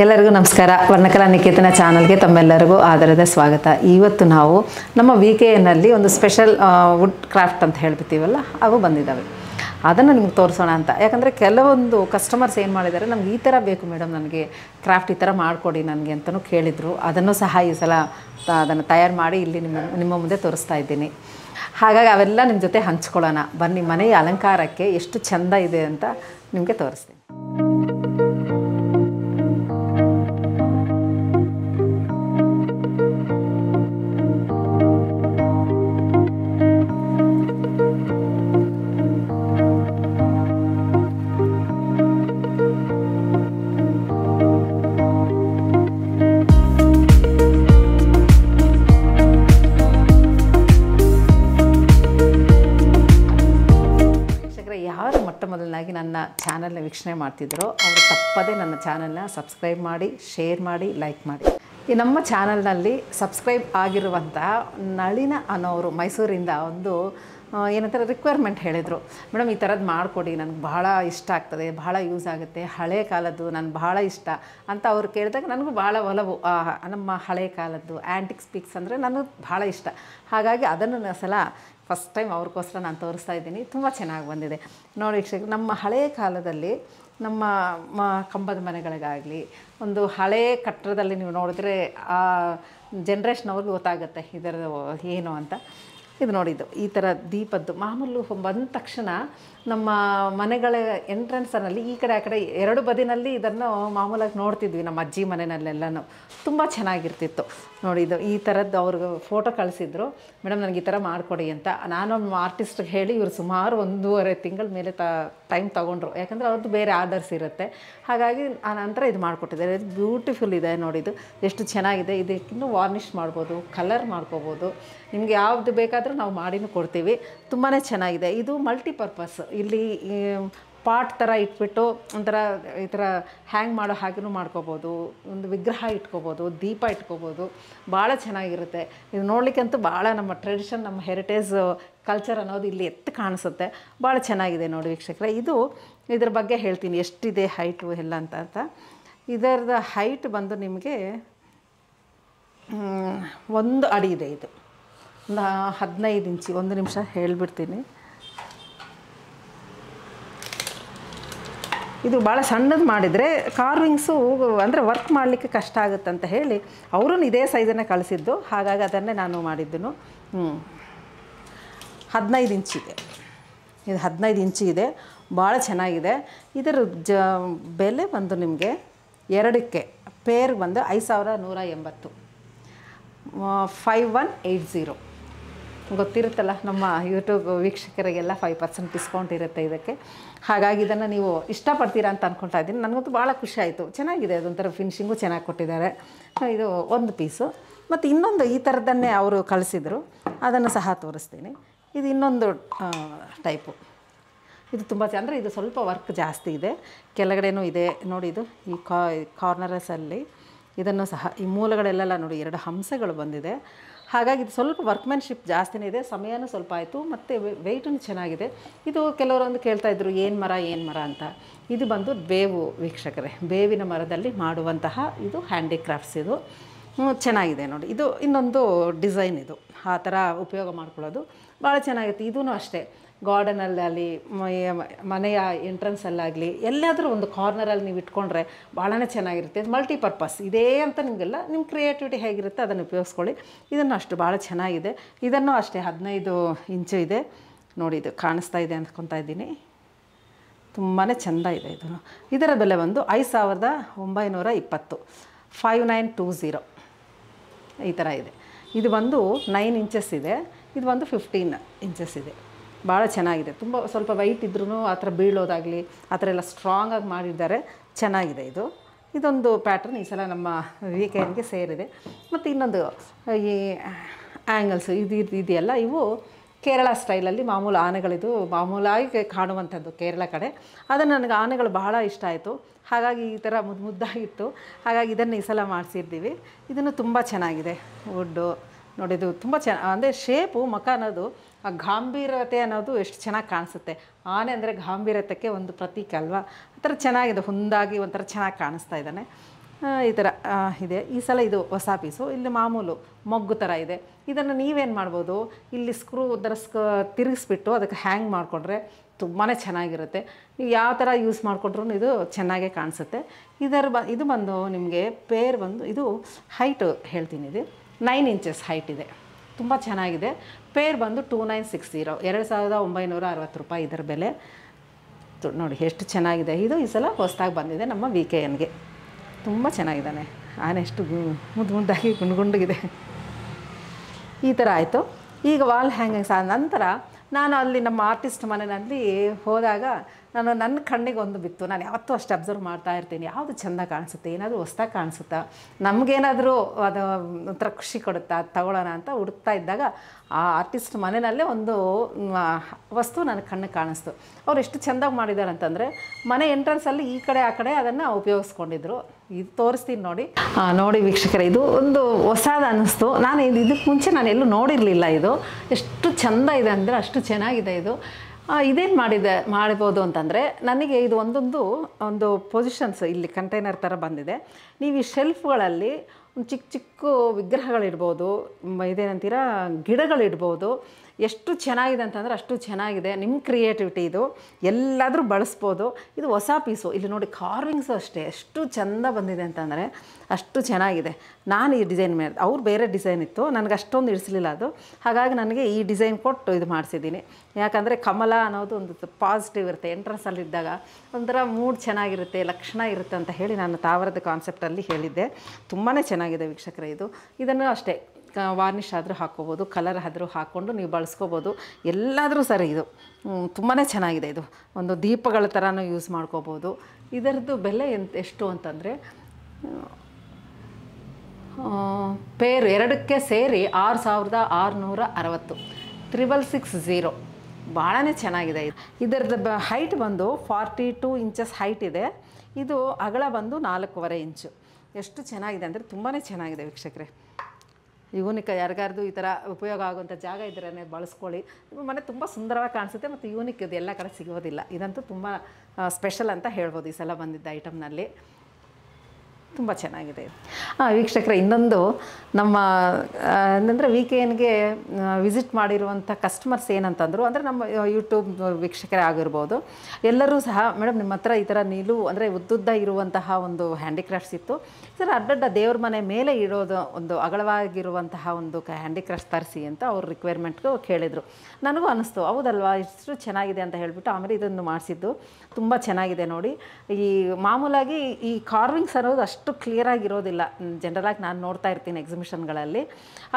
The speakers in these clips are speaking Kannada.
ಎಲ್ಲರಿಗೂ ನಮಸ್ಕಾರ ವರ್ಣಕಲಾ ನಿಕೇತನ ಚಾನಲ್ಗೆ ತಮ್ಮೆಲ್ಲರಿಗೂ ಆಧಾರದ ಸ್ವಾಗತ ಇವತ್ತು ನಾವು ನಮ್ಮ ವಿ ಕೆ ಎನಲ್ಲಿ ಒಂದು ಸ್ಪೆಷಲ್ ವುಡ್ ಕ್ರಾಫ್ಟ್ ಅಂತ ಹೇಳ್ಬಿಡ್ತೀವಲ್ಲ ಅವು ಬಂದಿದ್ದಾವೆ ಅದನ್ನು ನಿಮ್ಗೆ ತೋರಿಸೋಣ ಅಂತ ಯಾಕಂದರೆ ಕೆಲವೊಂದು ಕಸ್ಟಮರ್ಸ್ ಏನು ಮಾಡಿದ್ದಾರೆ ನಮ್ಗೆ ಈ ಥರ ಬೇಕು ಮೇಡಮ್ ನನಗೆ ಕ್ರಾಫ್ಟ್ ಈ ಥರ ಮಾಡಿಕೊಡಿ ನನಗೆ ಅಂತಲೂ ಕೇಳಿದರು ಅದನ್ನು ಸಹ ಈ ಸಲ ಅದನ್ನು ತಯಾರು ಮಾಡಿ ಇಲ್ಲಿ ನಿಮ್ಮ ನಿಮ್ಮ ಮುಂದೆ ತೋರಿಸ್ತಾ ಇದ್ದೀನಿ ಹಾಗಾಗಿ ಅವೆಲ್ಲ ನಿಮ್ಮ ಜೊತೆ ಹಂಚ್ಕೊಳ್ಳೋಣ ಬನ್ನಿ ಮನೆಯ ಅಲಂಕಾರಕ್ಕೆ ಎಷ್ಟು ಚೆಂದ ಇದೆ ಅಂತ ನಿಮಗೆ ತೋರಿಸ್ತೀನಿ ಚಾನಲ್ನ ವೀಕ್ಷಣೆ ಮಾಡ್ತಿದ್ರು ಅವರು ತಪ್ಪದೇ ನನ್ನ ಚಾನಲ್ನ ಸಬ್ಸ್ಕ್ರೈಬ್ ಮಾಡಿ ಶೇರ್ ಮಾಡಿ ಲೈಕ್ ಮಾಡಿ ಈ ನಮ್ಮ ಚಾನಲ್ನಲ್ಲಿ ಸಬ್ಸ್ಕ್ರೈಬ್ ಆಗಿರುವಂತಹ ನಳಿನ ಅನ್ನೋರು ಮೈಸೂರಿಂದ ಒಂದು ಏನಂತಾರೆ ರಿಕ್ವೈರ್ಮೆಂಟ್ ಹೇಳಿದರು ಮೇಡಮ್ ಈ ಥರದ್ದು ಮಾಡಿಕೊಡಿ ನನಗೆ ಭಾಳ ಇಷ್ಟ ಆಗ್ತದೆ ಭಾಳ ಯೂಸ್ ಆಗುತ್ತೆ ಹಳೆ ಕಾಲದ್ದು ನಾನು ಭಾಳ ಇಷ್ಟ ಅಂತ ಅವ್ರು ಕೇಳಿದಾಗ ನನಗೂ ಭಾಳ ಒಲವು ನಮ್ಮ ಹಳೆ ಕಾಲದ್ದು ಆ್ಯಂಟಿಕ್ ಸ್ಪೀಕ್ಸ್ ಅಂದರೆ ನನಗೆ ಭಾಳ ಇಷ್ಟ ಹಾಗಾಗಿ ಅದನ್ನು ಸಲ ಫಸ್ಟ್ ಟೈಮ್ ಅವ್ರಿಗೋಸ್ಕರ ನಾನು ತೋರಿಸ್ತಾ ಇದ್ದೀನಿ ತುಂಬ ಚೆನ್ನಾಗಿ ಬಂದಿದೆ ನೋಡಿ ನಮ್ಮ ಹಳೆಯ ಕಾಲದಲ್ಲಿ ನಮ್ಮ ಮ ಕಂಬದ ಮನೆಗಳಿಗಾಗಲಿ ಒಂದು ಹಳೆಯ ಕಟ್ಟಡದಲ್ಲಿ ನೀವು ನೋಡಿದ್ರೆ ಆ ಜನ್ರೇಷನವ್ರಿಗೆ ಗೊತ್ತಾಗುತ್ತೆ ಇದರ ಏನು ಅಂತ ಇದು ನೋಡಿದ್ದು ಈ ಥರ ದೀಪದ್ದು ಮಾಮೂಲು ಬಂದ ತಕ್ಷಣ ನಮ್ಮ ಮನೆಗಳ ಅಲ್ಲಿ ಈ ಕಡೆ ಆ ಕಡೆ ಎರಡು ಬದಿನಲ್ಲಿ ಇದನ್ನು ಮಾಮೂಲಾಗಿ ನೋಡ್ತಿದ್ವಿ ನಮ್ಮ ಅಜ್ಜಿ ಮನೆಯಲ್ಲೆಲ್ಲನೂ ತುಂಬ ಚೆನ್ನಾಗಿರ್ತಿತ್ತು ನೋಡಿ ಇದು ಈ ಥರದ್ದು ಅವ್ರಿಗೆ ಫೋಟೋ ಕಳಿಸಿದ್ರು ಮೇಡಮ್ ನನಗೆ ಈ ಥರ ಮಾಡಿಕೊಡಿ ಅಂತ ನಾನು ಆರ್ಟಿಸ್ಟ್ಗೆ ಹೇಳಿ ಇವರು ಸುಮಾರು ಒಂದೂವರೆ ತಿಂಗಳ ಮೇಲೆ ತ ಟೈಮ್ ತೊಗೊಂಡ್ರು ಯಾಕಂದರೆ ಅವ್ರದ್ದು ಬೇರೆ ಆದರ್ಸ್ ಇರುತ್ತೆ ಹಾಗಾಗಿ ಆ ನಂತರ ಇದು ಮಾಡಿಕೊಟ್ಟಿದ್ದಾರೆ ಇದು ಬ್ಯೂಟಿಫುಲ್ ಇದೆ ನೋಡಿದು ಎಷ್ಟು ಚೆನ್ನಾಗಿದೆ ಇದಕ್ಕಿನ್ನೂ ವಾರ್ನಿಷ್ ಮಾಡ್ಬೋದು ಕಲರ್ ಮಾಡ್ಕೋಬೋದು ನಿಮಗೆ ಯಾವ್ದು ಬೇಕಾದರೂ ನಾವು ಮಾಡಿನೂ ಕೊಡ್ತೀವಿ ತುಂಬಾ ಚೆನ್ನಾಗಿದೆ ಇದು ಮಲ್ಟಿಪರ್ಪಸ್ ಇಲ್ಲಿ ಪಾಟ್ ಥರ ಇಟ್ಬಿಟ್ಟು ಒಂಥರ ಈ ಥರ ಹ್ಯಾಂಗ್ ಮಾಡೋ ಹಾಗೆಯೂ ಮಾಡ್ಕೋಬೋದು ಒಂದು ವಿಗ್ರಹ ಇಟ್ಕೋಬೋದು ದೀಪ ಇಟ್ಕೋಬೋದು ಭಾಳ ಚೆನ್ನಾಗಿರುತ್ತೆ ಇದು ನೋಡಲಿಕ್ಕಂತೂ ಭಾಳ ನಮ್ಮ ಟ್ರೆಡಿಷನ್ ನಮ್ಮ ಹೆರಿಟೇಜ್ ಕಲ್ಚರ್ ಅನ್ನೋದು ಇಲ್ಲಿ ಎತ್ತು ಕಾಣಿಸುತ್ತೆ ಭಾಳ ಚೆನ್ನಾಗಿದೆ ನೋಡಿ ವೀಕ್ಷಕರ ಇದು ಇದ್ರ ಬಗ್ಗೆ ಹೇಳ್ತೀನಿ ಎಷ್ಟಿದೆ ಹೈಟು ಎಲ್ಲ ಅಂತ ಅಂತ ಇದರದ ಹೈಟ್ ಬಂದು ನಿಮಗೆ ಒಂದು ಅಡಿ ಇದೆ ಇದು ಒಂದು ಹದಿನೈದು ಇಂಚಿ ಒಂದು ನಿಮಿಷ ಹೇಳಿಬಿಡ್ತೀನಿ ಇದು ಭಾಳ ಸಣ್ಣದು ಮಾಡಿದರೆ ಕಾರ್ವಿಂಗ್ಸು ಅಂದರೆ ವರ್ಕ್ ಮಾಡಲಿಕ್ಕೆ ಕಷ್ಟ ಆಗುತ್ತೆ ಅಂತ ಹೇಳಿ ಅವರು ಇದೇ ಸೈಜನ್ನೇ ಕಳಿಸಿದ್ದು ಹಾಗಾಗಿ ಅದನ್ನೇ ನಾನು ಮಾಡಿದ್ದನು ಹದಿನೈದು ಇಂಚಿದೆ ಇದು ಹದಿನೈದು ಇದೆ ಭಾಳ ಚೆನ್ನಾಗಿದೆ ಇದರ ಜ ಬೆಲೆ ಬಂದು ನಿಮಗೆ ಎರಡಕ್ಕೆ ಪೇರ್ ಬಂದು ಐದು ಸಾವಿರ ನೂರ ಎಂಬತ್ತು ಫೈವ್ ಒನ್ ಏಯ್ಟ್ ಝೀರೋ ಗೊತ್ತಿರುತ್ತಲ್ಲ ನಮ್ಮ ಯೂಟ್ಯೂಬ್ ವೀಕ್ಷಕರಿಗೆಲ್ಲ ಫೈವ್ ಪರ್ಸೆಂಟ್ ಡಿಸ್ಕೌಂಟ್ ಇರುತ್ತೆ ಇದಕ್ಕೆ ಹಾಗಾಗಿ ಇದನ್ನು ನೀವು ಇಷ್ಟಪಡ್ತೀರಾ ಅಂತ ಅಂದ್ಕೊಳ್ತಾ ಇದ್ದೀನಿ ನನಗಂತೂ ಭಾಳ ಖುಷಿ ಆಯಿತು ಚೆನ್ನಾಗಿದೆ ಅದೊಂಥರ ಫಿನಿಷಿಂಗು ಚೆನ್ನಾಗಿ ಕೊಟ್ಟಿದ್ದಾರೆ ಇದು ಒಂದು ಪೀಸು ಮತ್ತು ಇನ್ನೊಂದು ಈ ಥರದನ್ನೇ ಅವರು ಕಳಿಸಿದರು ಅದನ್ನು ಸಹ ತೋರಿಸ್ತೀನಿ ಇದು ಇನ್ನೊಂದು ಟೈಪು ಇದು ತುಂಬ ಅಂದರೆ ಇದು ಸ್ವಲ್ಪ ವರ್ಕ್ ಜಾಸ್ತಿ ಇದೆ ಕೆಳಗಡೆನೂ ಇದೆ ನೋಡಿ ಇದು ಈ ಕಾರ್ನರಸಲ್ಲಿ ಇದನ್ನು ಸಹ ಈ ಮೂಲಗಳೆಲ್ಲ ನೋಡಿ ಎರಡು ಹಂಸಗಳು ಬಂದಿದೆ ಹಾಗಾಗಿ ಇದು ಸ್ವಲ್ಪ ವರ್ಕ್ಮೆನ್ಶಿಪ್ ಜಾಸ್ತಿನೇ ಇದೆ ಸಮಯನೂ ಸ್ವಲ್ಪ ಆಯಿತು ಮತ್ತು ವೆಯ್ಟೂ ಚೆನ್ನಾಗಿದೆ ಇದು ಕೆಲವರೊಂದು ಕೇಳ್ತಾಯಿದ್ರು ಏನು ಮರ ಏನು ಮರ ಅಂತ ಇದು ಬಂದು ಬೇವು ವೀಕ್ಷಕರೇ ಬೇವಿನ ಮರದಲ್ಲಿ ಮಾಡುವಂತಹ ಇದು ಹ್ಯಾಂಡಿಕ್ರಾಫ್ಟ್ಸ್ ಇದು ಚೆನ್ನಾಗಿದೆ ನೋಡಿ ಇದು ಇನ್ನೊಂದು ಡಿಸೈನ್ ಇದು ಆ ಥರ ಉಪಯೋಗ ಮಾಡ್ಕೊಳ್ಳೋದು ಭಾಳ ಚೆನ್ನಾಗಿರುತ್ತೆ ಇದೂ ಅಷ್ಟೇ ಗಾರ್ಡನಲ್ಲಾಗಲಿ ಮನೆಯ ಎಂಟ್ರೆನ್ಸಲ್ಲಾಗಲಿ ಎಲ್ಲಾದರೂ ಒಂದು ಕಾರ್ನರಲ್ಲಿ ನೀವು ಇಟ್ಕೊಂಡ್ರೆ ಭಾಳನೇ ಚೆನ್ನಾಗಿರುತ್ತೆ ಮಲ್ಟಿಪರ್ಪಸ್ ಇದೇ ಅಂತ ನಿಮಗೆಲ್ಲ ನಿಮ್ಮ ಕ್ರಿಯೇಟಿವಿಟಿ ಹೇಗಿರುತ್ತೆ ಅದನ್ನು ಉಪಯೋಗಿಸ್ಕೊಳ್ಳಿ ಇದನ್ನು ಅಷ್ಟು ಭಾಳ ಚೆನ್ನಾಗಿದೆ ಇದನ್ನು ಅಷ್ಟೇ ಹದಿನೈದು ಇಂಚು ಇದೆ ನೋಡಿ ಇದು ಕಾಣಿಸ್ತಾ ಇದೆ ಅಂದ್ಕೊತಾ ಇದ್ದೀನಿ ತುಂಬಾ ಚೆಂದ ಇದೆ ಇದು ಇದರ ಬೆಲೆ ಬಂದು ಐದು ಸಾವಿರದ ಒಂಬೈನೂರ ಇಪ್ಪತ್ತು ಫೈವ್ ನೈನ್ ಟೂ ಝೀರೋ ಈ ಥರ ಇದೆ ಇದು ಬಂದು ನೈನ್ ಇಂಚಸ್ ಇದೆ ಇದು ಬಂದು ಫಿಫ್ಟೀನ್ ಇಂಚಸ್ ಇದೆ ಭಾಳ ಚೆನ್ನಾಗಿದೆ ತುಂಬ ಸ್ವಲ್ಪ ವೈಟ್ ಇದ್ರೂ ಆ ಥರ ಬೀಳೋದಾಗಲಿ ಆ ಥರ ಎಲ್ಲ ಸ್ಟ್ರಾಂಗಾಗಿ ಮಾಡಿದ್ದಾರೆ ಚೆನ್ನಾಗಿದೆ ಇದು ಇದೊಂದು ಪ್ಯಾಟ್ರನ್ ಈ ಸಲ ನಮ್ಮ ವೀಕೆಂಡ್ಗೆ ಸೇರಿದೆ ಮತ್ತು ಇನ್ನೊಂದು ಈ ಆ್ಯಂಗಲ್ಸ್ ಇದು ಇದೆಯಲ್ಲ ಇವು ಕೇರಳ ಸ್ಟೈಲಲ್ಲಿ ಮಾಮೂಲು ಆನೆಗಳಿದು ಮಾಮೂಲಾಗಿ ಕಾಣುವಂಥದ್ದು ಕೇರಳ ಕಡೆ ಅದನ್ನು ನನಗೆ ಆನೆಗಳು ಬಹಳ ಇಷ್ಟ ಆಯಿತು ಹಾಗಾಗಿ ಈ ಥರ ಮುದ್ದು ಮುದ್ದಾಗಿತ್ತು ಹಾಗಾಗಿ ಇದನ್ನು ಈ ಸಲ ಮಾಡಿಸಿದ್ದೀವಿ ಇದನ್ನು ತುಂಬ ಚೆನ್ನಾಗಿದೆ ವುಡ್ಡು ನೋಡಿದ್ದು ತುಂಬ ಚೆನ್ನ ಅಂದರೆ ಶೇಪು ಮಖ ಅನ್ನೋದು ಆ ಗಾಂಭೀರತೆ ಅನ್ನೋದು ಎಷ್ಟು ಚೆನ್ನಾಗಿ ಕಾಣಿಸುತ್ತೆ ಆನೆ ಅಂದರೆ ಗಾಂಭೀರತೆಗೆ ಒಂದು ಪ್ರತೀಕ ಅಲ್ವಾ ಆ ಥರ ಚೆನ್ನಾಗಿದೆ ಹುಂದಾಗಿ ಒಂಥರ ಚೆನ್ನಾಗಿ ಕಾಣಿಸ್ತಾ ಇದ್ದಾನೆ ಈ ಥರ ಇದೆ ಈ ಸಲ ಇದು ಹೊಸ ಪೀಸು ಇಲ್ಲಿ ಮಾಮೂಲು ಮೊಗ್ಗು ಥರ ಇದೆ ಇದನ್ನು ನೀವೇನು ಮಾಡ್ಬೋದು ಇಲ್ಲಿ ಸ್ಕ್ರೂ ಒಂಥರ ಸ್ಕ ತಿರುಗಿಸ್ಬಿಟ್ಟು ಅದಕ್ಕೆ ಹ್ಯಾಂಗ್ ಮಾಡಿಕೊಂಡ್ರೆ ತುಂಬಾ ಚೆನ್ನಾಗಿರುತ್ತೆ ನೀವು ಯಾವ ಥರ ಯೂಸ್ ಮಾಡಿಕೊಂಡ್ರೂ ಇದು ಚೆನ್ನಾಗೇ ಕಾಣಿಸುತ್ತೆ ಇದರ ಬ ಇದು ಬಂದು ನಿಮಗೆ ಪೇರ್ ಬಂದು ಇದು ಹೈಟು ಹೇಳ್ತೀನಿ ಇದು ನೈನ್ ಇಂಚಸ್ ಹೈಟ್ ಇದೆ ತುಂಬ ಚೆನ್ನಾಗಿದೆ ಪೇರ್ ಬಂದು ಟೂ ನೈನ್ ಸಿಕ್ಸ್ ಜೀರೋ ಎರಡು ಸಾವಿರದ ಒಂಬೈನೂರ ಅರವತ್ತು ರೂಪಾಯಿ ಇದರ ಬೆಲೆ ನೋಡಿ ಎಷ್ಟು ಚೆನ್ನಾಗಿದೆ ಇದು ಈ ಸಲ ಹೊಸದಾಗಿ ಬಂದಿದೆ ನಮ್ಮ ವಿ ಕೆ ಎನ್ಗೆ ತುಂಬ ಚೆನ್ನಾಗಿದ್ದಾನೆ ಆನೆ ಗು ಮುದ್ದು ಮುದ್ದಾಗಿ ಗುಂಡುಗುಂಡಿದೆ ಈ ಥರ ಆಯಿತು ಈಗ ವಾಲ್ ಹ್ಯಾಂಗಿಂಗ್ಸ್ ಆದ ನಂತರ ನಾನು ಅಲ್ಲಿ ನಮ್ಮ ಆರ್ಟಿಸ್ಟ್ ಮನೆಯಲ್ಲಿ ಹೋದಾಗ ನಾನು ನನ್ನ ಕಣ್ಣಿಗೆ ಒಂದು ಬಿತ್ತು ನಾನು ಯಾವತ್ತೂ ಅಷ್ಟು ಅಬ್ಸರ್ವ್ ಮಾಡ್ತಾ ಇರ್ತೀನಿ ಯಾವುದು ಚೆಂದ ಕಾಣಿಸುತ್ತೆ ಏನಾದರೂ ಹೊಸ್ದಾಗಿ ಕಾಣಿಸುತ್ತಾ ನಮಗೇನಾದರೂ ಅದು ಒಂಥರ ಖುಷಿ ಕೊಡುತ್ತಾ ತಗೊಳ್ಳೋಣ ಅಂತ ಹುಡುಕ್ತಾ ಇದ್ದಾಗ ಆ ಆರ್ಟಿಸ್ಟ್ ಮನೆಯಲ್ಲೇ ಒಂದು ವಸ್ತು ನನ್ನ ಕಣ್ಣಿಗೆ ಕಾಣಿಸ್ತು ಅವ್ರು ಎಷ್ಟು ಚೆಂದಾಗಿ ಮಾಡಿದ್ದಾರೆ ಅಂತಂದರೆ ಮನೆ ಎಂಟ್ರೆನ್ಸಲ್ಲಿ ಈ ಕಡೆ ಆ ಕಡೆ ಅದನ್ನು ಉಪಯೋಗಿಸ್ಕೊಂಡಿದ್ರು ಇದು ತೋರಿಸ್ತೀನಿ ನೋಡಿ ನೋಡಿ ವೀಕ್ಷಕರೇ ಇದು ಒಂದು ಹೊಸದ ಅನ್ನಿಸ್ತು ನಾನು ಇದು ಇದಕ್ಕೆ ಮುಂಚೆ ನಾನು ಎಲ್ಲೂ ನೋಡಿರಲಿಲ್ಲ ಇದು ಎಷ್ಟು ಚೆಂದ ಇದೆ ಅಂದರೆ ಅಷ್ಟು ಚೆನ್ನಾಗಿದೆ ಇದು ಇದೇನು ಮಾಡಿದೆ ಮಾಡ್ಬೋದು ಅಂತಂದರೆ ನನಗೆ ಇದು ಒಂದೊಂದು ಒಂದು ಪೊಸಿಷನ್ಸ್ ಇಲ್ಲಿ ಕಂಟೈನರ್ ಥರ ಬಂದಿದೆ ನೀವು ಈ ಶೆಲ್ಫ್ಗಳಲ್ಲಿ ಚಿಕ್ಕ ಚಿಕ್ಕ ವಿಗ್ರಹಗಳಿಡ್ಬೋದು ಇದೇನಂತೀರ ಗಿಡಗಳಿಡ್ಬೋದು ಎಷ್ಟು ಚೆನ್ನಾಗಿದೆ ಅಂತಂದರೆ ಅಷ್ಟು ಚೆನ್ನಾಗಿದೆ ನಿಮ್ಮ ಕ್ರಿಯೇಟಿವಿಟಿ ಇದು ಎಲ್ಲಾದರೂ ಬಳಸ್ಬೋದು ಇದು ಹೊಸ ಪೀಸು ಇಲ್ಲಿ ನೋಡಿ ಕಾರ್ವಿಂಗ್ಸು ಅಷ್ಟೇ ಎಷ್ಟು ಚೆಂದ ಬಂದಿದೆ ಅಂತಂದರೆ ಅಷ್ಟು ಚೆನ್ನಾಗಿದೆ ನಾನು ಈ ಡಿಸೈನ್ ಮೇಲೆ ಅವ್ರು ಬೇರೆ ಡಿಸೈನ್ ಇತ್ತು ನನಗೆ ಅಷ್ಟೊಂದು ಇಡಿಸಲಿಲ್ಲ ಅದು ಹಾಗಾಗಿ ನನಗೆ ಈ ಡಿಸೈನ್ ಕೊಟ್ಟು ಇದು ಮಾಡಿಸಿದ್ದೀನಿ ಯಾಕಂದರೆ ಕಮಲ ಅನ್ನೋದು ಒಂದು ಪಾಸಿಟಿವ್ ಇರುತ್ತೆ ಇದ್ದಾಗ ಒಂಥರ ಮೂಡ್ ಚೆನ್ನಾಗಿರುತ್ತೆ ಲಕ್ಷಣ ಇರುತ್ತೆ ಅಂತ ಹೇಳಿ ನಾನು ತಾವರದ ಕಾನ್ಸೆಪ್ಟಲ್ಲಿ ಹೇಳಿದ್ದೆ ತುಂಬಾ ಚೆನ್ನಾಗಿದೆ ವೀಕ್ಷಕರ ಇದು ಇದನ್ನು ಅಷ್ಟೇ ವಾರ್ನಿಷ್ ಆದರೂ ಹಾಕ್ಕೋಬೋದು ಕಲರ್ ಆದರೂ ಹಾಕ್ಕೊಂಡು ನೀವು ಬಳಸ್ಕೋಬೋದು ಎಲ್ಲಾದರೂ ಸರಿ ಇದು ತುಂಬಾ ಚೆನ್ನಾಗಿದೆ ಇದು ಒಂದು ದೀಪಗಳ ಥರನೂ ಯೂಸ್ ಮಾಡ್ಕೋಬೋದು ಇದರದ್ದು ಬೆಲೆ ಎಂತ ಎಷ್ಟು ಅಂತಂದರೆ ಪೇರು ಎರಡಕ್ಕೆ ಸೇರಿ ಆರು ಸಾವಿರದ ಆರುನೂರ ಅರವತ್ತು ತ್ರಿಬಲ್ ಸಿಕ್ಸ್ ಝೀರೋ ಭಾಳನೇ ಚೆನ್ನಾಗಿದೆ ಇದು ಇದರದ ಬ ಹೈಟ್ ಬಂದು ಫಾರ್ಟಿ ಟೂ ಇಂಚಸ್ ಹೈಟ್ ಇದೆ ಇದು ಅಗಳ ಬಂದು ನಾಲ್ಕೂವರೆ ಇಂಚು ಎಷ್ಟು ಚೆನ್ನಾಗಿದೆ ಅಂದರೆ ತುಂಬಾ ಚೆನ್ನಾಗಿದೆ ವೀಕ್ಷಕರೇ ಯೂನಿಕ್ ಯಾರಿಗಾರ್ದು ಈ ಥರ ಉಪಯೋಗ ಆಗುವಂಥ ಜಾಗ ಇದ್ರೇ ಬಳಸ್ಕೊಳ್ಳಿ ನಿಮ್ಮ ಮನೆ ತುಂಬ ಸುಂದರವಾಗಿ ಕಾಣಿಸುತ್ತೆ ಮತ್ತು ಯೂನಿಕ್ ಇದು ಎಲ್ಲ ಕಡೆ ಸಿಗೋದಿಲ್ಲ ಇದಂತೂ ತುಂಬ ಸ್ಪೆಷಲ್ ಅಂತ ಹೇಳ್ಬೋದು ಈ ಸಲ ಬಂದಿದ್ದ ಐಟಮ್ನಲ್ಲಿ ತುಂಬ ಚೆನ್ನಾಗಿದೆ ವೀಕ್ಷಕರ ಇನ್ನೊಂದು ನಮ್ಮ ಅಂದರೆ ವೀಕೆಂಡ್ಗೆ ವಿಸಿಟ್ ಮಾಡಿರುವಂಥ ಕಸ್ಟಮರ್ಸ್ ಏನಂತಂದರು ಅಂದರೆ ನಮ್ಮ ಯೂಟ್ಯೂಬ್ ವೀಕ್ಷಕರೇ ಆಗಿರ್ಬೋದು ಎಲ್ಲರೂ ಸಹ ಮೇಡಮ್ ನಿಮ್ಮ ಹತ್ರ ಈ ಥರ ನೀಲು ಅಂದರೆ ಉದ್ದುದ್ದ ಇರುವಂತಹ ಒಂದು ಹ್ಯಾಂಡಿಕ್ರಾಫ್ಟ್ಸ್ ಇತ್ತು ಸರ್ ಅಡ್ಡಡ್ಡ ದೇವ್ರ ಮನೆ ಮೇಲೆ ಇಡೋದು ಒಂದು ಅಗಲವಾಗಿರುವಂತಹ ಒಂದು ಕ ಹ್ಯಾಂಡಿಕ್ರಾಫ್ಟ್ಸ್ ತರಿಸಿ ಅಂತ ಅವ್ರ ರಿಕ್ವೈರ್ಮೆಂಟ್ಗೂ ಕೇಳಿದರು ನನಗೂ ಅನಿಸ್ತು ಹೌದಲ್ವಾ ಇಷ್ಟು ಚೆನ್ನಾಗಿದೆ ಅಂತ ಹೇಳಿಬಿಟ್ಟು ಆಮೇಲೆ ಇದನ್ನು ಮಾಡಿಸಿದ್ದು ತುಂಬ ಚೆನ್ನಾಗಿದೆ ನೋಡಿ ಈ ಮಾಮೂಲಾಗಿ ಈ ಕಾರ್ವಿಂಗ್ಸ್ ಅನ್ನೋದು ಅಷ್ಟು ಅಷ್ಟು ಕ್ಲಿಯರಾಗಿರೋದಿಲ್ಲ ಜನರಲಾಗಿ ನಾನು ನೋಡ್ತಾ ಇರ್ತೀನಿ ಎಕ್ಸಿಬಿಷನ್ಗಳಲ್ಲಿ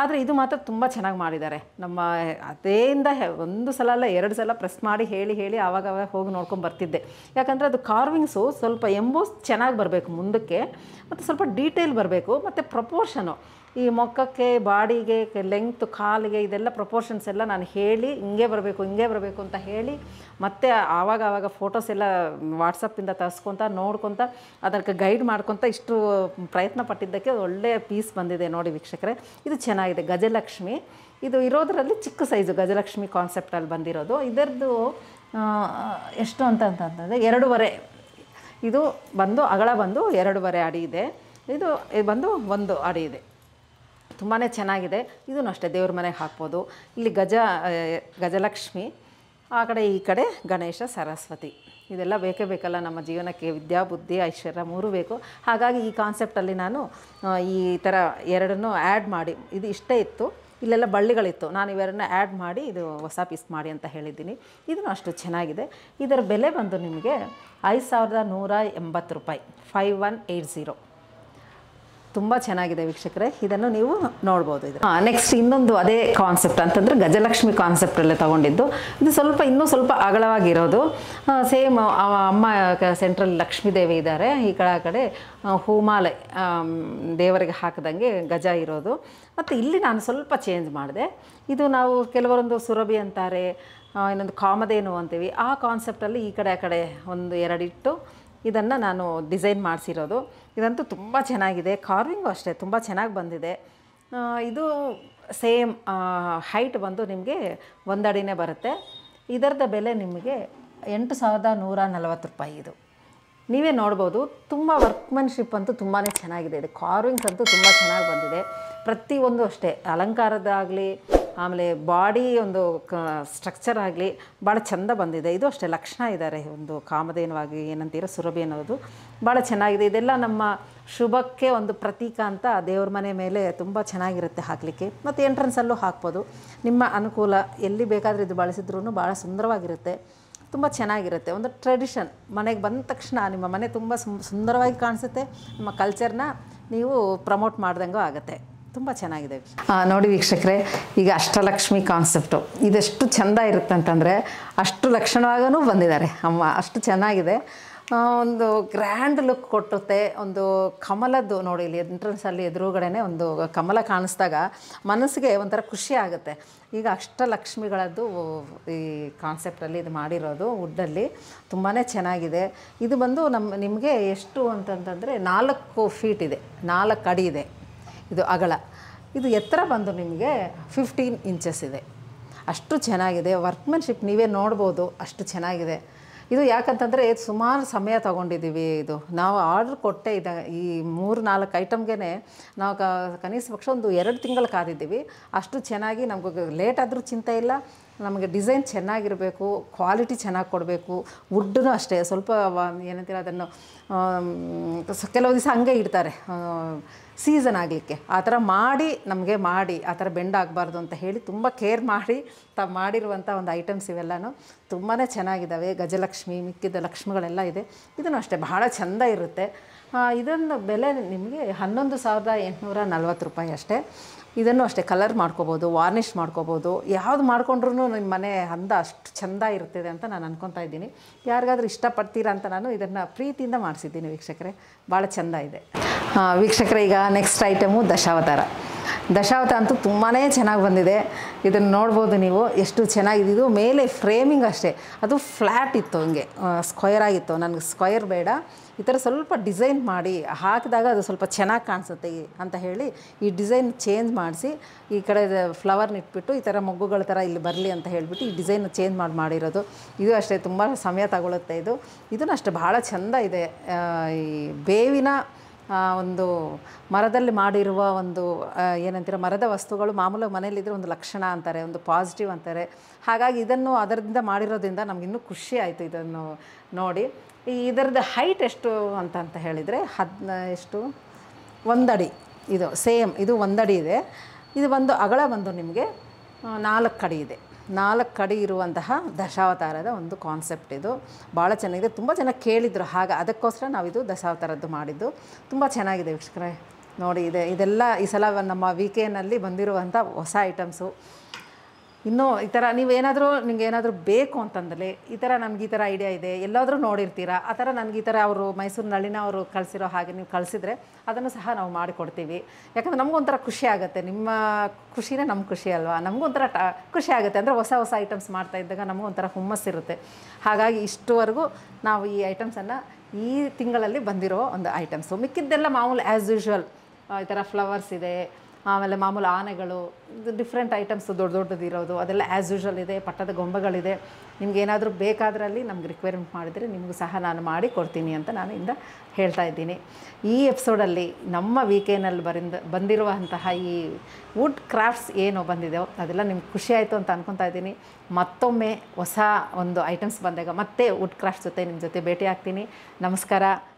ಆದರೆ ಇದು ಮಾತ್ರ ತುಂಬ ಚೆನ್ನಾಗಿ ಮಾಡಿದ್ದಾರೆ ನಮ್ಮ ಅದೇಂದ ಒಂದು ಸಲ ಅಲ್ಲ ಎರಡು ಸಲ ಪ್ರೆಸ್ ಮಾಡಿ ಹೇಳಿ ಹೇಳಿ ಆವಾಗ ಹೋಗಿ ನೋಡ್ಕೊಂಡು ಬರ್ತಿದ್ದೆ ಯಾಕಂದರೆ ಅದು ಕಾರ್ವಿಂಗ್ಸು ಸ್ವಲ್ಪ ಎಂಬೋಸ್ ಚೆನ್ನಾಗಿ ಬರಬೇಕು ಮುಂದಕ್ಕೆ ಮತ್ತು ಸ್ವಲ್ಪ ಡೀಟೇಲ್ ಬರಬೇಕು ಮತ್ತು ಪ್ರಪೋರ್ಷನು ಈ ಮೊಕ್ಕಕ್ಕೆ ಬಾಡಿಗೆ ಲೆಂತ್ ಕಾಲಿಗೆ ಇದೆಲ್ಲ ಪ್ರಪೋರ್ಷನ್ಸ್ ಎಲ್ಲ ನಾನು ಹೇಳಿ ಹಿಂಗೆ ಬರಬೇಕು ಹಿಂಗೆ ಬರಬೇಕು ಅಂತ ಹೇಳಿ ಮತ್ತೆ ಆವಾಗ ಆವಾಗ ಫೋಟೋಸ್ ಎಲ್ಲ ವಾಟ್ಸಪ್ಪಿಂದ ತರಿಸ್ಕೊತ ನೋಡ್ಕೊತ ಅದಕ್ಕೆ ಗೈಡ್ ಮಾಡ್ಕೊತ ಇಷ್ಟು ಪ್ರಯತ್ನ ಪಟ್ಟಿದ್ದಕ್ಕೆ ಒಳ್ಳೆಯ ಪೀಸ್ ಬಂದಿದೆ ನೋಡಿ ವೀಕ್ಷಕರೇ ಇದು ಚೆನ್ನಾಗಿದೆ ಗಜಲಕ್ಷ್ಮಿ ಇದು ಇರೋದರಲ್ಲಿ ಚಿಕ್ಕ ಸೈಜು ಗಜಲಕ್ಷ್ಮಿ ಕಾನ್ಸೆಪ್ಟಲ್ಲಿ ಬಂದಿರೋದು ಇದರದ್ದು ಎಷ್ಟು ಅಂತಂದರೆ ಎರಡೂವರೆ ಇದು ಬಂದು ಅಗಳ ಬಂದು ಎರಡೂವರೆ ಅಡಿ ಇದೆ ಇದು ಬಂದು ಒಂದು ಅಡಿ ಇದೆ ತುಂಬಾ ಚೆನ್ನಾಗಿದೆ ಇದೂ ಅಷ್ಟೇ ದೇವ್ರ ಮನೆಗೆ ಹಾಕ್ಬೋದು ಇಲ್ಲಿ ಗಜ ಗಜಲಕ್ಷ್ಮಿ ಆ ಕಡೆ ಈ ಕಡೆ ಗಣೇಶ ಸರಸ್ವತಿ ಇದೆಲ್ಲ ಬೇಕೇ ಬೇಕಲ್ಲ ನಮ್ಮ ಜೀವನಕ್ಕೆ ವಿದ್ಯಾ ಬುದ್ಧಿ ಐಶ್ವರ್ಯ ಮೂರೂ ಬೇಕು ಹಾಗಾಗಿ ಈ ಕಾನ್ಸೆಪ್ಟಲ್ಲಿ ನಾನು ಈ ಥರ ಎರಡನ್ನೂ ಆ್ಯಡ್ ಮಾಡಿ ಇದು ಇಷ್ಟೇ ಇತ್ತು ಇಲ್ಲೆಲ್ಲ ಬಳ್ಳಿಗಳಿತ್ತು ನಾನು ಇವೆರಡನ್ನ ಆ್ಯಡ್ ಮಾಡಿ ಇದು ಹೊಸ ಪೀಸ್ ಮಾಡಿ ಅಂತ ಹೇಳಿದ್ದೀನಿ ಇದನ್ನು ಅಷ್ಟು ಚೆನ್ನಾಗಿದೆ ಇದರ ಬೆಲೆ ಬಂದು ನಿಮಗೆ ಐದು ಸಾವಿರದ ನೂರ ಎಂಬತ್ತು ರೂಪಾಯಿ ಫೈವ್ ಒನ್ ಏಯ್ಟ್ ಝೀರೋ ತುಂಬ ಚೆನ್ನಾಗಿದೆ ವೀಕ್ಷಕರೇ ಇದನ್ನು ನೀವು ನೋಡ್ಬೋದು ಇದು ನೆಕ್ಸ್ಟ್ ಇನ್ನೊಂದು ಅದೇ ಕಾನ್ಸೆಪ್ಟ್ ಅಂತಂದರೆ ಗಜಲಕ್ಷ್ಮಿ ಕಾನ್ಸೆಪ್ಟಲ್ಲೇ ತೊಗೊಂಡಿದ್ದು ಇದು ಸ್ವಲ್ಪ ಇನ್ನೂ ಸ್ವಲ್ಪ ಅಗಲವಾಗಿರೋದು ಸೇಮ್ ಅಮ್ಮ ಸೆಂಟ್ರಲ್ ಲಕ್ಷ್ಮೀ ದೇವಿ ಇದ್ದಾರೆ ಈ ಕಡೆ ಆ ಕಡೆ ಹೂಮಾಲೆ ದೇವರಿಗೆ ಹಾಕಿದಂಗೆ ಗಜ ಇರೋದು ಮತ್ತು ಇಲ್ಲಿ ನಾನು ಸ್ವಲ್ಪ ಚೇಂಜ್ ಮಾಡಿದೆ ಇದು ನಾವು ಕೆಲವರೊಂದು ಸುರಭಿ ಅಂತಾರೆ ಇನ್ನೊಂದು ಕಾಮದೇನು ಅಂತೀವಿ ಆ ಕಾನ್ಸೆಪ್ಟಲ್ಲಿ ಈ ಕಡೆ ಆ ಕಡೆ ಒಂದು ಎರಡಿಟ್ಟು ಇದನ್ನು ನಾನು ಡಿಸೈನ್ ಮಾಡಿಸಿರೋದು ಇದಂತೂ ತುಂಬ ಚೆನ್ನಾಗಿದೆ ಕಾರ್ವಿಂಗು ಅಷ್ಟೇ ತುಂಬ ಚೆನ್ನಾಗಿ ಬಂದಿದೆ ಇದು ಸೇಮ್ ಹೈಟ್ ಬಂದು ನಿಮಗೆ ಒಂದಡಿನೇ ಬರುತ್ತೆ ಇದರದ ಬೆಲೆ ನಿಮಗೆ ಎಂಟು ಸಾವಿರದ ನೂರ ನಲವತ್ತು ರೂಪಾಯಿ ಇದು ನೀವೇ ನೋಡ್ಬೋದು ತುಂಬ ವರ್ಕ್ಮನ್ಶಿಪ್ ಅಂತೂ ತುಂಬಾ ಚೆನ್ನಾಗಿದೆ ಇದು ಕಾರ್ವಿಂಗ್ಸ್ ಅಂತೂ ತುಂಬ ಚೆನ್ನಾಗಿ ಬಂದಿದೆ ಪ್ರತಿಯೊಂದು ಅಷ್ಟೇ ಅಲಂಕಾರದ್ದಾಗಲಿ ಆಮೇಲೆ ಬಾಡಿ ಒಂದು ಕ ಸ್ಟ್ರಕ್ಚರ್ ಆಗಲಿ ಭಾಳ ಚೆಂದ ಬಂದಿದೆ ಇದು ಅಷ್ಟೇ ಲಕ್ಷಣ ಇದ್ದಾರೆ ಒಂದು ಕಾಮಧೇನವಾಗಿ ಏನಂತೀರ ಸುರಭಿ ಅನ್ನೋದು ಭಾಳ ಚೆನ್ನಾಗಿದೆ ಇದೆಲ್ಲ ನಮ್ಮ ಶುಭಕ್ಕೆ ಒಂದು ಪ್ರತೀಕ ಅಂತ ದೇವ್ರ ಮನೆ ಮೇಲೆ ತುಂಬ ಚೆನ್ನಾಗಿರುತ್ತೆ ಹಾಕಲಿಕ್ಕೆ ಮತ್ತು ಎಂಟ್ರೆನ್ಸಲ್ಲೂ ಹಾಕ್ಬೋದು ನಿಮ್ಮ ಅನುಕೂಲ ಎಲ್ಲಿ ಬೇಕಾದರೂ ಇದು ಬಳಸಿದ್ರೂ ಭಾಳ ಸುಂದರವಾಗಿರುತ್ತೆ ತುಂಬ ಚೆನ್ನಾಗಿರುತ್ತೆ ಒಂದು ಟ್ರೆಡಿಷನ್ ಮನೆಗೆ ಬಂದ ತಕ್ಷಣ ನಿಮ್ಮ ಮನೆ ತುಂಬ ಸುಂದರವಾಗಿ ಕಾಣಿಸುತ್ತೆ ನಿಮ್ಮ ಕಲ್ಚರ್ನ ನೀವು ಪ್ರಮೋಟ್ ಮಾಡ್ದಂಗೂ ಆಗುತ್ತೆ ತುಂಬ ಚೆನ್ನಾಗಿದೆ ನೋಡಿ ವೀಕ್ಷಕರೇ ಈಗ ಅಷ್ಟಲಕ್ಷ್ಮಿ ಕಾನ್ಸೆಪ್ಟು ಇದೆಷ್ಟು ಚೆಂದ ಇರುತ್ತೆ ಅಂತಂದರೆ ಅಷ್ಟು ಲಕ್ಷಣವಾಗೂ ಬಂದಿದ್ದಾರೆ ಅಮ್ಮ ಅಷ್ಟು ಚೆನ್ನಾಗಿದೆ ಒಂದು ಗ್ರ್ಯಾಂಡ್ ಲುಕ್ ಕೊಟ್ಟುತ್ತೆ ಒಂದು ಕಮಲದ್ದು ನೋಡಿ ಇಲ್ಲಿ ಎಂಟ್ರೆನ್ಸಲ್ಲಿ ಎದುರುಗಡೆನೆ ಒಂದು ಕಮಲ ಕಾಣಿಸ್ದಾಗ ಮನಸ್ಸಿಗೆ ಒಂಥರ ಖುಷಿ ಆಗುತ್ತೆ ಈಗ ಅಷ್ಟಲಕ್ಷ್ಮಿಗಳದ್ದು ಈ ಕಾನ್ಸೆಪ್ಟಲ್ಲಿ ಇದು ಮಾಡಿರೋದು ವುಡ್ಡಲ್ಲಿ ತುಂಬಾ ಚೆನ್ನಾಗಿದೆ ಇದು ಬಂದು ನಮ್ಮ ನಿಮಗೆ ಎಷ್ಟು ಅಂತಂತಂದರೆ ನಾಲ್ಕು ಫೀಟ್ ಇದೆ ನಾಲ್ಕು ಅಡಿ ಇದೆ ಇದು ಅಗಲ ಇದು ಎತ್ತರ ಬಂದು ನಿಮಗೆ ಫಿಫ್ಟೀನ್ ಇಂಚಸ್ ಇದೆ ಅಷ್ಟು ಚೆನ್ನಾಗಿದೆ ವರ್ಕ್ಮನ್ಶಿಪ್ ನೀವೇ ನೋಡ್ಬೋದು ಅಷ್ಟು ಚೆನ್ನಾಗಿದೆ ಇದು ಯಾಕಂತಂದರೆ ಸುಮಾರು ಸಮಯ ತೊಗೊಂಡಿದ್ದೀವಿ ಇದು ನಾವು ಆರ್ಡ್ರ್ ಕೊಟ್ಟೆ ಇದ ಈ ಮೂರು ನಾಲ್ಕು ಐಟಮ್ಗೆ ನಾವು ಕನಿಷ್ಠ ಪಕ್ಷ ಒಂದು ಎರಡು ತಿಂಗಳು ಕಾದಿದ್ದೀವಿ ಅಷ್ಟು ಚೆನ್ನಾಗಿ ನಮಗೆ ಲೇಟ್ ಆದರೂ ಚಿಂತೆ ಇಲ್ಲ ನಮಗೆ ಡಿಸೈನ್ ಚೆನ್ನಾಗಿರಬೇಕು ಕ್ವಾಲಿಟಿ ಚೆನ್ನಾಗಿ ಕೊಡಬೇಕು ವುಡ್ಡೂ ಅಷ್ಟೇ ಸ್ವಲ್ಪ ಏನಂತೀರ ಅದನ್ನು ಕೆಲವು ದಿವಸ ಹಂಗೆ ಇಡ್ತಾರೆ ಸೀಸನ್ ಆಗಲಿಕ್ಕೆ ಆ ಥರ ಮಾಡಿ ನಮಗೆ ಮಾಡಿ ಆ ಥರ ಬೆಂಡ್ ಆಗಬಾರ್ದು ಅಂತ ಹೇಳಿ ತುಂಬ ಕೇರ್ ಮಾಡಿ ತ ಮಾಡಿರುವಂಥ ಒಂದು ಐಟಮ್ಸ್ ಇವೆಲ್ಲನೂ ತುಂಬಾ ಚೆನ್ನಾಗಿದ್ದಾವೆ ಗಜಲಕ್ಷ್ಮಿ ಮಿಕ್ಕಿದ ಲಕ್ಷ್ಮಿಗಳೆಲ್ಲ ಇದೆ ಇದನ್ನು ಅಷ್ಟೇ ಬಹಳ ಚೆಂದ ಇರುತ್ತೆ ಇದನ್ನು ಬೆಲೆ ನಿಮಗೆ ಹನ್ನೊಂದು ಸಾವಿರದ ಎಂಟುನೂರ ನಲ್ವತ್ತು ರೂಪಾಯಿ ಅಷ್ಟೇ ಇದನ್ನು ಅಷ್ಟೇ ಕಲರ್ ಮಾಡ್ಕೋಬೋದು ವಾರ್ನಿಷ್ ಮಾಡ್ಕೋಬೋದು ಯಾವ್ದು ಮಾಡ್ಕೊಂಡ್ರೂ ನಿಮ್ಮ ಮನೆ ಅಂದ ಅಷ್ಟು ಚೆಂದ ಇರ್ತದೆ ಅಂತ ನಾನು ಅನ್ಕೊತಾ ಇದ್ದೀನಿ ಯಾರಿಗಾದ್ರೂ ಇಷ್ಟಪಡ್ತೀರಾ ಅಂತ ನಾನು ಇದನ್ನು ಪ್ರೀತಿಯಿಂದ ಮಾಡಿಸಿದ್ದೀನಿ ವೀಕ್ಷಕರೇ ಭಾಳ ಚೆಂದ ಇದೆ ವೀಕ್ಷಕರೇ ಈಗ ನೆಕ್ಸ್ಟ್ ಐಟಮು ದಶಾವತಾರ ದಶಾವತ ಅಂತೂ ತುಂಬಾ ಚೆನ್ನಾಗಿ ಬಂದಿದೆ ಇದನ್ನು ನೋಡ್ಬೋದು ನೀವು ಎಷ್ಟು ಚೆನ್ನಾಗಿದ್ದು ಮೇಲೆ ಫ್ರೇಮಿಂಗ್ ಅಷ್ಟೇ ಅದು ಫ್ಲ್ಯಾಟ್ ಇತ್ತು ಹಂಗೆ ಸ್ಕ್ವಯರ್ ಆಗಿತ್ತು ನನಗೆ ಸ್ಕ್ವಯರ್ ಬೇಡ ಈ ಥರ ಸ್ವಲ್ಪ ಡಿಸೈನ್ ಮಾಡಿ ಹಾಕಿದಾಗ ಅದು ಸ್ವಲ್ಪ ಚೆನ್ನಾಗಿ ಕಾಣಿಸುತ್ತೆ ಅಂತ ಹೇಳಿ ಈ ಡಿಸೈನ್ ಚೇಂಜ್ ಮಾಡಿಸಿ ಈ ಕಡೆ ಫ್ಲವರ್ನ ಇಟ್ಬಿಟ್ಟು ಈ ಥರ ಮೊಗ್ಗುಗಳ ಥರ ಇಲ್ಲಿ ಬರಲಿ ಅಂತ ಹೇಳಿಬಿಟ್ಟು ಈ ಡಿಸೈನ್ ಚೇಂಜ್ ಮಾಡಿ ಮಾಡಿರೋದು ಇದು ಅಷ್ಟೇ ತುಂಬ ಸಮಯ ತಗೊಳ್ಳುತ್ತೆ ಇದು ಇದನ್ನು ಅಷ್ಟೇ ಭಾಳ ಚೆಂದ ಇದೆ ಈ ಬೇವಿನ ಒಂದು ಮರದಲ್ಲಿ ಮಾಡಿರುವ ಒಂದು ಏನಂತೀರ ಮರದ ವಸ್ತುಗಳು ಮಾಮೂಲು ಮನೆಯಲ್ಲಿದ್ದರೆ ಒಂದು ಲಕ್ಷಣ ಅಂತಾರೆ ಒಂದು ಪಾಸಿಟಿವ್ ಅಂತಾರೆ ಹಾಗಾಗಿ ಇದನ್ನು ಅದರಿಂದ ಮಾಡಿರೋದ್ರಿಂದ ನಮಗಿನ್ನೂ ಖುಷಿ ಆಯಿತು ಇದನ್ನು ನೋಡಿ ಇದರದ್ದು ಹೈಟ್ ಎಷ್ಟು ಅಂತ ಅಂತ ಹೇಳಿದರೆ ಹದ್ ಎಷ್ಟು ಒಂದಡಿ ಇದು ಸೇಮ್ ಇದು ಒಂದಡಿ ಇದೆ ಇದು ಒಂದು ಅಗಳ ಬಂದು ನಿಮಗೆ ನಾಲ್ಕು ಅಡಿ ಇದೆ ನಾಲ್ಕು ಕಡೆ ಇರುವಂತಹ ದಶಾವತಾರದ ಒಂದು ಕಾನ್ಸೆಪ್ಟ್ ಇದು ಭಾಳ ಚೆನ್ನಾಗಿದೆ ತುಂಬ ಜನ ಕೇಳಿದರು ಹಾಗೆ ಅದಕ್ಕೋಸ್ಕರ ನಾವಿದು ದಶಾವತಾರದ್ದು ಮಾಡಿದ್ದು ತುಂಬ ಚೆನ್ನಾಗಿದೆ ವೀಕ್ಷಕರೇ ನೋಡಿ ಇದೆ ಇದೆಲ್ಲ ಈ ಸಲ ನಮ್ಮ ವಿ ಬಂದಿರುವಂಥ ಹೊಸ ಐಟಮ್ಸು ಇನ್ನೂ ಈ ಥರ ನೀವು ಏನಾದರೂ ನಿಮ್ಗೆ ಏನಾದರೂ ಬೇಕು ಅಂತಂದಲ್ಲಿ ಈ ಥರ ನಮ್ಗೆ ಈ ಥರ ಐಡಿಯಾ ಇದೆ ಎಲ್ಲಾದರೂ ನೋಡಿರ್ತೀರಾ ಆ ಥರ ನನಗೆ ಈ ಥರ ಅವರು ಮೈಸೂರು ನಳ್ಳಿನ ಅವರು ಕಳಿಸಿರೋ ಹಾಗೆ ನೀವು ಕಳಿಸಿದ್ರೆ ಅದನ್ನು ಸಹ ನಾವು ಮಾಡಿಕೊಡ್ತೀವಿ ಯಾಕಂದರೆ ನಮಗೊಂಥರ ಖುಷಿ ಆಗುತ್ತೆ ನಿಮ್ಮ ಖುಷಿನೇ ನಮ್ಮ ಖುಷಿ ಅಲ್ವಾ ನಮಗೊಂಥರ ಟ ಖುಷಿ ಆಗುತ್ತೆ ಅಂದರೆ ಹೊಸ ಹೊಸ ಐಟಮ್ಸ್ ಮಾಡ್ತಾ ಇದ್ದಾಗ ನಮಗೊಂಥರ ಹುಮ್ಮಸ್ಸಿರುತ್ತೆ ಹಾಗಾಗಿ ಇಷ್ಟುವರೆಗೂ ನಾವು ಈ ಐಟಮ್ಸನ್ನು ಈ ತಿಂಗಳಲ್ಲಿ ಬಂದಿರೋ ಒಂದು ಐಟಮ್ಸು ಮಿಕ್ಕಿದ್ದೆಲ್ಲ ಮಾಮೂಲು ಆ್ಯಸ್ ಯೂಶ್ವಲ್ ಈ ಥರ ಫ್ಲವರ್ಸ್ ಇದೆ ಆಮೇಲೆ ಮಾಮೂಲು ಆನೆಗಳು ಡಿಫ್ರೆಂಟ್ ಐಟಮ್ಸ್ ದೊಡ್ಡ ದೊಡ್ಡದು ಇರೋದು ಅದೆಲ್ಲ ಆ್ಯಸ್ ಯೂಶ್ವಲ್ ಇದೆ ಪಟ್ಟದ ಗೊಂಬೆಗಳಿದೆ ನಿಮ್ಗೆ ಏನಾದರೂ ಬೇಕಾದ್ರಲ್ಲಿ ನಮ್ಗೆ ರಿಕ್ವೈರ್ಮೆಂಟ್ ಮಾಡಿದರೆ ನಿಮಗೂ ಸಹ ನಾನು ಮಾಡಿ ಕೊಡ್ತೀನಿ ಅಂತ ನಾನು ಇಂದ ಹೇಳ್ತಾ ಇದ್ದೀನಿ ಈ ಎಪಿಸೋಡಲ್ಲಿ ನಮ್ಮ ವೀಕೆನಲ್ಲಿ ಬರಿಂದ ಬಂದಿರುವಂತಹ ಈ ವುಡ್ ಕ್ರಾಫ್ಟ್ಸ್ ಏನು ಬಂದಿದೆಯೋ ಅದೆಲ್ಲ ನಿಮ್ಗೆ ಖುಷಿ ಆಯಿತು ಅಂತ ಅನ್ಕೊತಾ ಇದ್ದೀನಿ ಮತ್ತೊಮ್ಮೆ ಹೊಸ ಒಂದು ಐಟಮ್ಸ್ ಬಂದಾಗ ಮತ್ತೆ ವುಡ್ ಕ್ರಾಫ್ಟ್ಸ್ ಜೊತೆ ನಿಮ್ಮ ಜೊತೆ ಭೇಟಿ ಆಗ್ತೀನಿ ನಮಸ್ಕಾರ